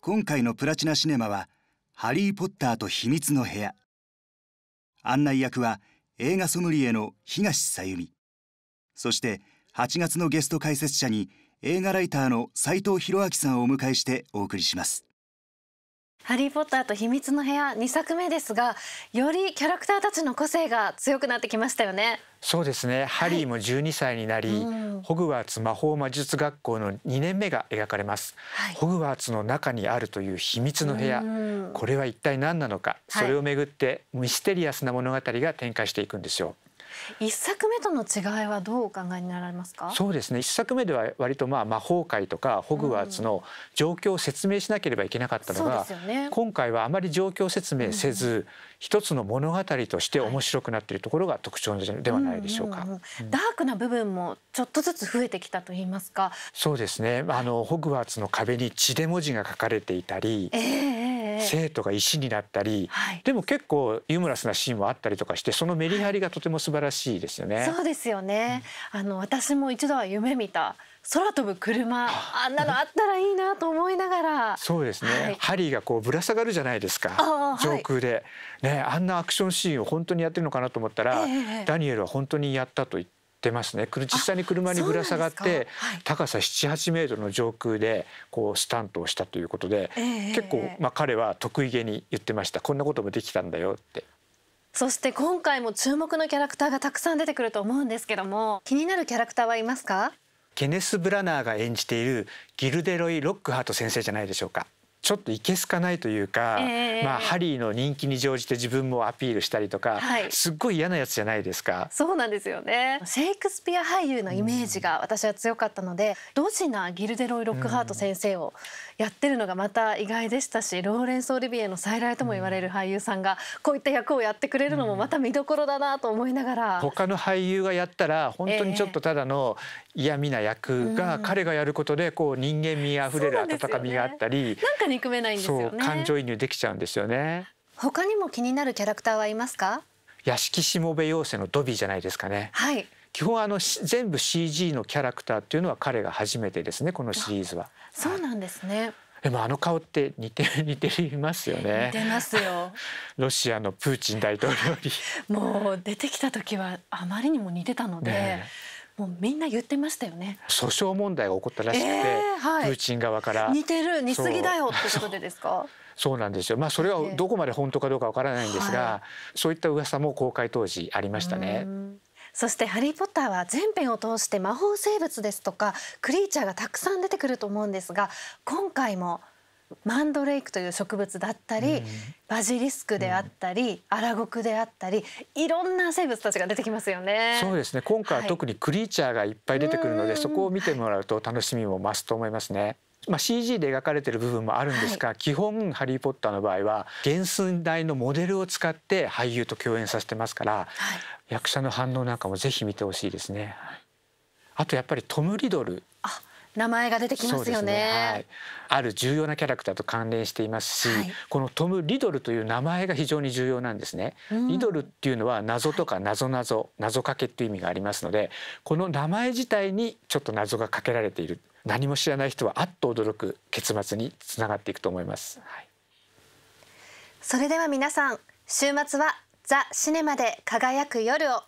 今回のプラチナシネマは、ハリー・ポッターと秘密の部屋。案内役は映画ソムリエの東さゆみ。そして8月のゲスト解説者に映画ライターの斎藤弘明さんをお迎えしてお送りします。ハリー・ポッターと秘密の部屋二作目ですがよりキャラクターたちの個性が強くなってきましたよねそうですね、ハリーも十二歳になり、うん、ホグワーツ魔法魔術学校の二年目が描かれます、はい、ホグワーツの中にあるという秘密の部屋、これは一体何なのかそれをめぐってミステリアスな物語が展開していくんですよ、一作目との違いはどうお考えになられますかそうですね一作目では割とまあ魔法界とかホグワーツの状況を説明しなければいけなかったのが、うんね、今回はあまり状況説明せず、うん、一つの物語として面白くなっているところが特徴ではないでしょうか、ダークな部分もちょっとずつ増えてきたと言いますかそうですねあのホグワーツの壁に血で文字が書かれていたり、えー生徒が石になったり、はい、でも結構ユーモラスなシーンもあったりとかしてそのメリハリがとても素晴らしいですよね。そうですよね、うん、あの私も一度は夢見た空飛ぶ車あんなのあったらいいなと思いながらそうですね、はい、ハリーがこうぶら下がるじゃないですか上空で、はい、ねあんなアクションシーンを本当にやってるのかなと思ったら、えー、ダニエルは本当にやったと言って。っますね実際に車にぶら下がって、はい、高さ78メートルの上空でこうスタントをしたということで、えー、結構、まあ、彼は得意げに言ってましたこんなこともできたんだよって。そして今回も注目のキャラクターがたくさん出てくると思うんですけども気になるキャラクターはいますかケネス・ブラナーが演じているギルデロイ・ロックハート先生じゃないでしょうかちょっといけすかないというか、えー、まあ、ハリーの人気に乗じて自分もアピールしたりとか、はい、すっごい嫌なやつじゃないですかそうなんですよねシェイクスピア俳優のイメージが私は強かったので、うん、ドジなギルデロイ・ロックハート先生をやってるのがまた意外でしたし、うん、ローレンス・オリビエの再来とも言われる俳優さんがこういった役をやってくれるのもまた見どころだなと思いながら、うん、他の俳優がやったら本当にちょっとただの嫌味な役が、彼がやることでこう人間味あふれる温かみがあったり、なんかりめないんですよね感情移入できちゃうんですよね他にも気になるキャラクターはいますか屋敷しもべ妖精のドビーじゃないですかねはい基本あの全部 CG のキャラクターっていうのは彼が初めてですねこのシリーズはそうなんですね、でもあの顔って似て似ていますよね。似てますよ。ロシアのプーチン大統領に。もう出てきた時はあまりにも似てたので、ね、もうみんな言ってましたよね訴訟問題が起こったらしくて、えーはい、プーチン側から似てる似すぎだよってことでですかそうなんですよ、まあ、それはどこまで本当かどうかわからないんですが、はい、そういった噂も公開当時ありましたね。そして「ハリー・ポッター」は全編を通して魔法生物ですとかクリーチャーがたくさん出てくると思うんですが今回もマンドレイクという植物だったり、バジリスクであったり、アラゴクであったりいろんな生物たちが出てきますよね。そうですね今回は特にクリーチャーがいっぱい出てくるので、はい、そこを見てもらうと楽しみも増すと思いますね。まあ、CG で描かれてる部分もあるんですが、はい、基本「ハリー・ポッター」の場合は原寸大のモデルを使って俳優と共演させてますから、はい、役者の反応なんかもぜひ見てほしいですね。あとやっぱりトム・リドル名前が出てきますよね、ねはい、ある重要なキャラクターと関連していますし、はい、このトム・リドルという名前が非常に重要なんですね、うん、リドルっていうのは謎とか謎謎、はい、謎かけっていう意味がありますのでこの名前自体にちょっと謎がかけられている何も知らない人はあっと驚く結末につながっていくと思います、はい、それでは皆さん週末はザ・シネマで輝く夜を